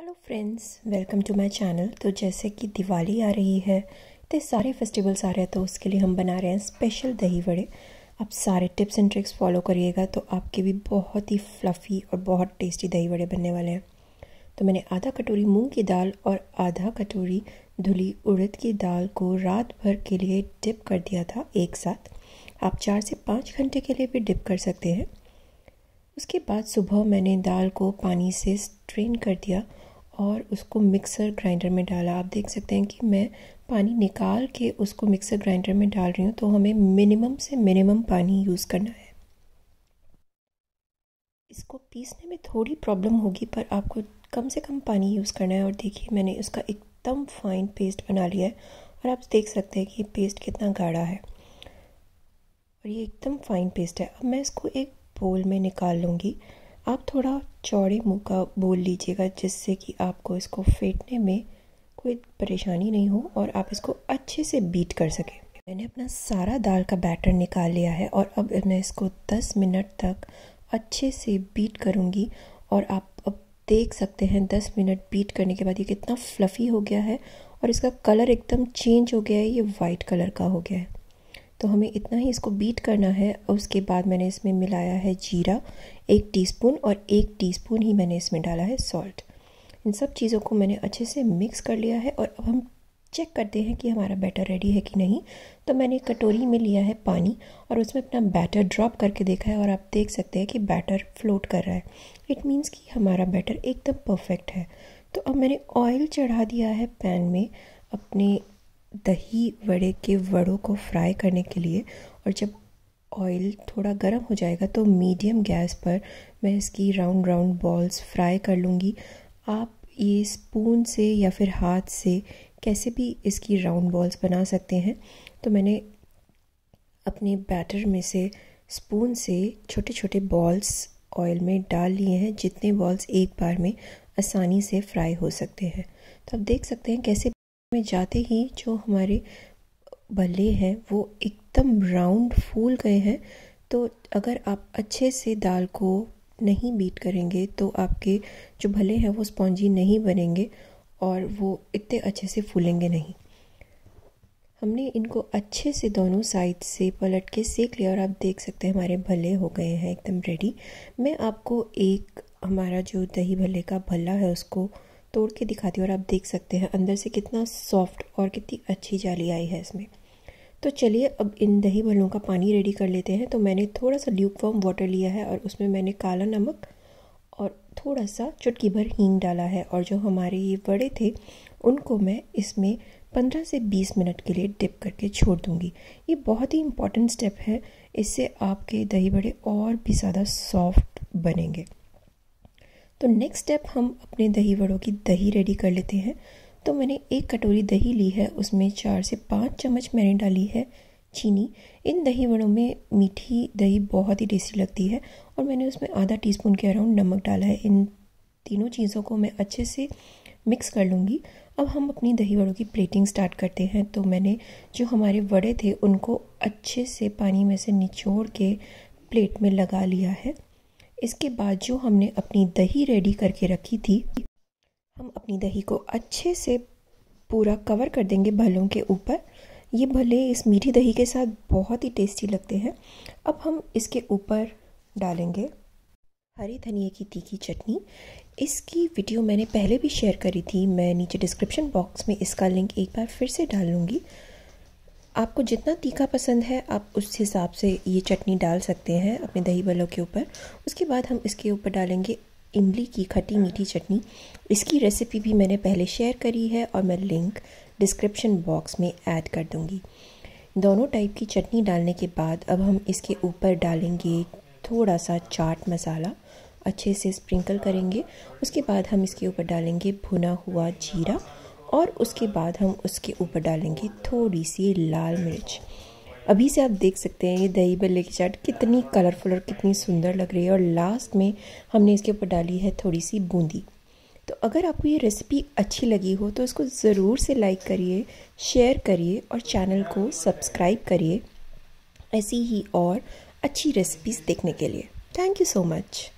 hello friends welcome to my channel तो जैसे कि दिवाली आ रही है तो सारे फेस्टिवल्स आ रहे हैं तो उसके लिए हम बना रहे हैं स्पेशल दही वड़े आप सारे टिप्स एंड ट्रिक्स फॉलो करिएगा तो आपके भी बहुत ही फ्लफ़ी और बहुत टेस्टी दही वड़े बनने वाले हैं तो मैंने आधा कटोरी मूंग की दाल और आधा कटोरी धुली उड़द की दाल को रात भर के लिए डिप कर दिया था एक साथ आप चार से पाँच घंटे के लिए भी डिप कर सकते हैं उसके बाद सुबह मैंने दाल को पानी से स्ट्रेन कर दिया और उसको मिक्सर ग्राइंडर में डाला आप देख सकते हैं कि मैं पानी निकाल के उसको मिक्सर ग्राइंडर में डाल रही हूँ तो हमें मिनिमम से मिनिमम पानी यूज़ करना है इसको पीसने में थोड़ी प्रॉब्लम होगी पर आपको कम से कम पानी यूज़ करना है और देखिए मैंने इसका एकदम फाइन पेस्ट बना लिया है और आप देख सकते हैं कि पेस्ट कितना गाढ़ा है और ये एकदम फाइन पेस्ट है अब मैं इसको एक बोल में निकाल लूँगी आप थोड़ा चौड़े मुँह का बोल लीजिएगा जिससे कि आपको इसको फेंटने में कोई परेशानी नहीं हो और आप इसको अच्छे से बीट कर सकें मैंने अपना सारा दाल का बैटर निकाल लिया है और अब मैं इसको 10 मिनट तक अच्छे से बीट करूँगी और आप अब देख सकते हैं 10 मिनट बीट करने के बाद ये कितना फ्लफ़ी हो गया है और इसका कलर एकदम चेंज हो गया है ये वाइट कलर का हो गया है तो हमें इतना ही इसको बीट करना है और उसके बाद मैंने इसमें मिलाया है जीरा एक टीस्पून और एक टीस्पून ही मैंने इसमें डाला है सॉल्ट इन सब चीज़ों को मैंने अच्छे से मिक्स कर लिया है और अब हम चेक करते हैं कि हमारा बैटर रेडी है कि नहीं तो मैंने कटोरी में लिया है पानी और उसमें अपना बैटर ड्रॉप करके देखा है और आप देख सकते हैं कि बैटर फ्लोट कर रहा है इट मीन्स कि हमारा बैटर एकदम परफेक्ट है तो अब मैंने ऑयल चढ़ा दिया है पैन में अपने दही वड़े के वड़ों को फ्राई करने के लिए और जब ऑयल थोड़ा गर्म हो जाएगा तो मीडियम गैस पर मैं इसकी राउंड राउंड बॉल्स फ्राई कर लूँगी आप ये स्पून से या फिर हाथ से कैसे भी इसकी राउंड बॉल्स बना सकते हैं तो मैंने अपने बैटर में से स्पून से छोटे छोटे बॉल्स ऑयल में डाल लिए हैं जितने बॉल्स एक बार में आसानी से फ्राई हो सकते हैं तो आप देख सकते हैं कैसे में जाते ही जो हमारे भले हैं वो एकदम राउंड फूल गए हैं तो अगर आप अच्छे से दाल को नहीं बीट करेंगे तो आपके जो भले हैं वो स्पॉन्जी नहीं बनेंगे और वो इतने अच्छे से फूलेंगे नहीं हमने इनको अच्छे से दोनों साइड से पलट के सेक लिया और आप देख सकते हैं हमारे भले हो गए हैं एकदम रेडी मैं आपको एक हमारा जो दही भले का भला है उसको तोड़ के दिखाती हूँ और आप देख सकते हैं अंदर से कितना सॉफ्ट और कितनी अच्छी जाली आई है इसमें तो चलिए अब इन दही भल्लों का पानी रेडी कर लेते हैं तो मैंने थोड़ा सा ल्यूक फॉर्म वाटर लिया है और उसमें मैंने काला नमक और थोड़ा सा चुटकी भर हींग डाला है और जो हमारे ये बड़े थे उनको मैं इसमें 15 से 20 मिनट के लिए डिप करके छोड़ दूंगी ये बहुत ही इंपॉर्टेंट स्टेप है इससे आपके दही बड़े और भी ज़्यादा सॉफ्ट बनेंगे तो नेक्स्ट स्टेप हम अपने दही वड़ों की दही रेडी कर लेते हैं तो मैंने एक कटोरी दही ली है उसमें चार से पाँच चम्मच मैंने डाली है चीनी इन दही वड़ों में मीठी दही बहुत ही टेस्टी लगती है और मैंने उसमें आधा स्पून के अराउंड नमक डाला है इन तीनों चीज़ों को मैं अच्छे से मिक्स कर लूँगी अब हम अपनी दही वड़ों की प्लेटिंग स्टार्ट करते हैं तो मैंने जो हमारे वड़े थे उनको अच्छे से पानी में से निचोड़ के प्लेट में लगा लिया है इसके बाद जो हमने अपनी दही रेडी करके रखी थी हम अपनी दही को अच्छे से पूरा कवर कर देंगे भलों के ऊपर ये भले इस मीठी दही के साथ बहुत ही टेस्टी लगते हैं अब हम इसके ऊपर डालेंगे हरे धनिए की तीखी चटनी इसकी वीडियो मैंने पहले भी शेयर करी थी मैं नीचे डिस्क्रिप्शन बॉक्स में इसका लिंक एक बार फिर से डालूँगी आपको जितना तीखा पसंद है आप उस हिसाब से ये चटनी डाल सकते हैं अपने दही बल्लों के ऊपर उसके बाद हम इसके ऊपर डालेंगे इमली की खट्टी मीठी चटनी इसकी रेसिपी भी मैंने पहले शेयर करी है और मैं लिंक डिस्क्रिप्शन बॉक्स में ऐड कर दूँगी दोनों टाइप की चटनी डालने के बाद अब हम इसके ऊपर डालेंगे थोड़ा सा चाट मसाला अच्छे से स्प्रिंकल करेंगे उसके बाद हम इसके ऊपर डालेंगे भुना हुआ जीरा और उसके बाद हम उसके ऊपर डालेंगे थोड़ी सी लाल मिर्च अभी से आप देख सकते हैं ये दही बल्ले की चाट कितनी कलरफुल और कितनी सुंदर लग रही है और लास्ट में हमने इसके ऊपर डाली है थोड़ी सी बूंदी तो अगर आपको ये रेसिपी अच्छी लगी हो तो इसको ज़रूर से लाइक करिए शेयर करिए और चैनल को सब्सक्राइब करिए ऐसी ही और अच्छी रेसिपीज़ देखने के लिए थैंक यू सो मच